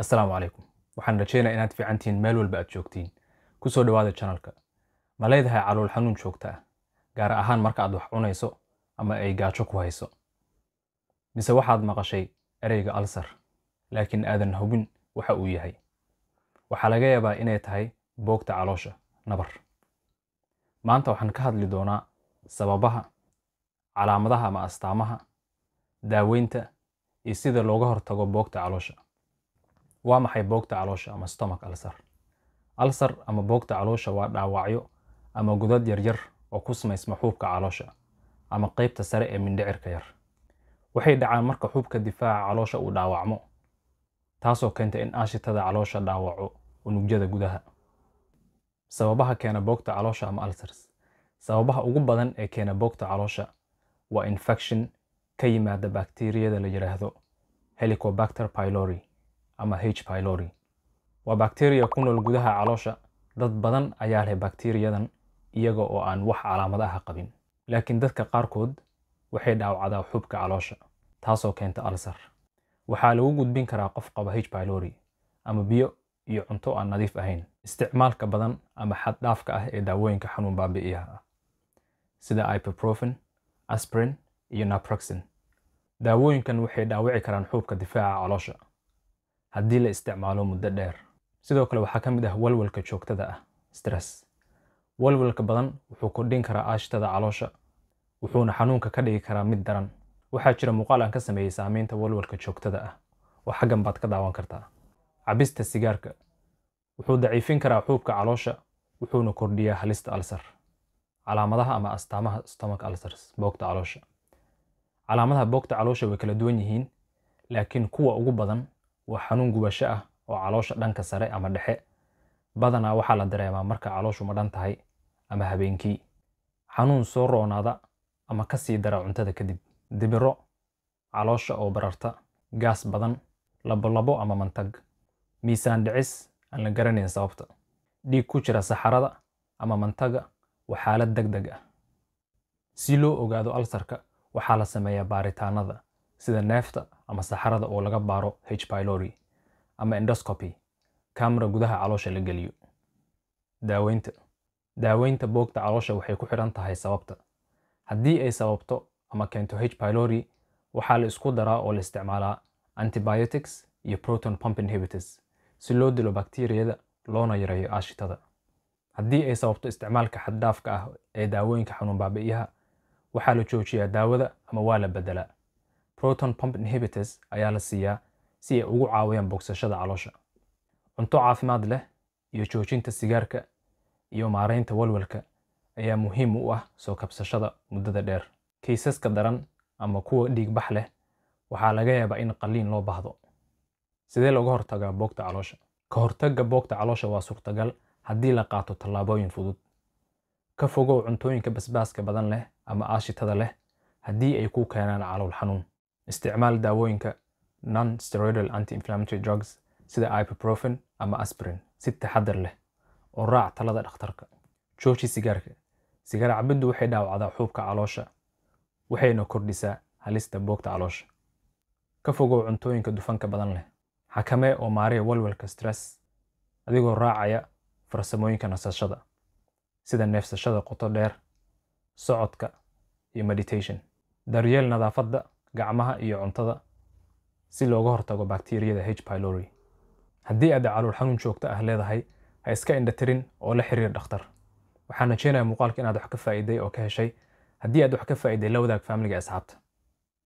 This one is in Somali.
assalaamu calaykum waxaan rajeynaa inaad fiicantihiin meel walba aad joogtiin ku soo dhawaada janalka ma leedahay calool xanuun joogta ah gaar ahaan marka aad wax cunayso ama ay gaajo ku hayso mise waxaad maqashay ereyga alsar laakiin aadan hubin waxa uu yahay waxaa laga yaabaa inay tahay boogta caloosha nabar maanta waxaan ka hadli doonaa sababaha calaamadaha ama astaamaha daaweynta iyo sida looga hortago boogta caloosha waa maxay boogta caloosha ama stomach alsar alsar ama boogta caloosha waa dhaawacyo ama godad yaryar oo ku samaysma xuubka caloosha ama qaybta sare ee mindhicirka yar waxay dhacaan marka xuubka difaaca caloosha uu dhaawacmo taasoo keenta in aashitada caloosha dhaawaco unugjada gudaha sababaha keena boogta caloosha ama alsars sababaha ugu badan ee keena boogta caloosha waa infection ka yimaada bakteriyada la yidhaahdo helicobacter pylori ama h pylori waa bakteriya ku nool gudaha caloosha dad badan ayaa leh bakteriyadan iyaga oo aan wax calaamad ah qabin laakiin dadka qaarkood waxay dhaawacdaa xubka caloosha taasoo keenta alsar waxaa lagu gudbin karaa qof qaba h pylori ama biyo iyo cunto aan nadiif ahayn isticmaalka badan ama xad dhaafka ah ee daawooyinka xanuun baabi'iyaha ah, sida ibuprofen asprin iyo naproxen daawooyinkan waxay dhaawici karaan xuubka difaaca caloosha haddii la isticmaalo muddo dheer sidoo kale waxaa ka mid ah walwalka joogtada ah stress walwalka badan wuxuu kordhin karaa aashitada caloosha wuxuuna xanuunka ka dhigi karaa mid daran waxaa jira muuqaal aan ka sameeyey saameynta walwalka joogtada ah oo xaggan baad ka daawan kartaa cabista sigaarka wuxuu daciifin karaa xuubka caloosha wuxuuna kordhiyaa halista alsar calaamadaha ama astaamaha stomach ulcers boogta caloosha calaamadaha boogta caloosha way kala duwan yihiin laakiin kuwa ugu badan waa xanuun gubasho ah oo caloosha dhanka sare ama dhexe badanaa waxaa la dareemaa marka calooshu madhan tahay ama habeenkii xanuun soo roonaada ama ka sii dara cuntada kadib dibiro caloosha oo bararta gaas badan labolabo ama mantag miisaan dhicis aan la garanayn sababta dhiig ku jira saxarada ama mantaga waa xaalad deg deg ah si loo ogaado alsarka waxaa la sameeyaa baaritaanada sida neefta ama saxarada oo laga baaro h pylory ama endoscopy kamra gudaha caloosha la geliyo daaweynta daaweynta boogta caloosha waxay ku xidhan tahay sababta haddii ay sababto ama keento h pylori waxaa la isku daraa oo la isticmaalaa antibiotics iyo proton pump inhibitors si loo dilo bakteriyada loona yareeyo aashitada haddii ay sababto isticmaalka xaddhaafka ah ee daawooyinka xanuun baabi'iyaha waxaa la joojiyaa daawada ama waa la beddelaa proton pump inhibitors ayaa la siiyaa si ay ugu caawiyaan bogsashada caloosha cunto caafimaad leh iyo joojinta sigaarka iyo maaraynta walwalka ayaa muhiim u ah soo kabsashada muddada dheer kiisaska daran ama kuwa dhiigbax leh waxaa laga yaabaa in qalliin loo baahdo sidee looga hortagaa boogta caloosha ka hortagga boogta caloosha waa suurtagal haddii la qaato tallaabooyin fudud ka fogow cuntooyinka basbaaska badan leh ama aashitada leh haddii ay ku keenaan calool xanuun isticmaal daawooyinka non steroidal anti-inflammatory drugs sida ibuprofen ama aspirin si taxadar leh oo raac talada dhakhtarka jooji sigaarka sigaar cabiddu waxay dhaawacdaa xuubka caloosha waxayna kordhisaa halista boogta caloosha ka fogow cuntooyinka dufanka badan leh xakamee oo maaree walwalka stress adigoo raacaya farsamooyinka nasashada sida neefsashada qoto dheer socodka iyo meditation daryeel nadaafadda gacmaha iyo cuntada si looga hortago bakteriyada h pylory haddii aad calool xanuun joogto ah leedahay ha iska indhatirin oo la xiriir dhakhtar waxaan rajeynaya muuqaalka inaad wax ka faa'iiday oo ka heshay haddii aad wax ka faa'iiday la wadaag faamiliga asxaabta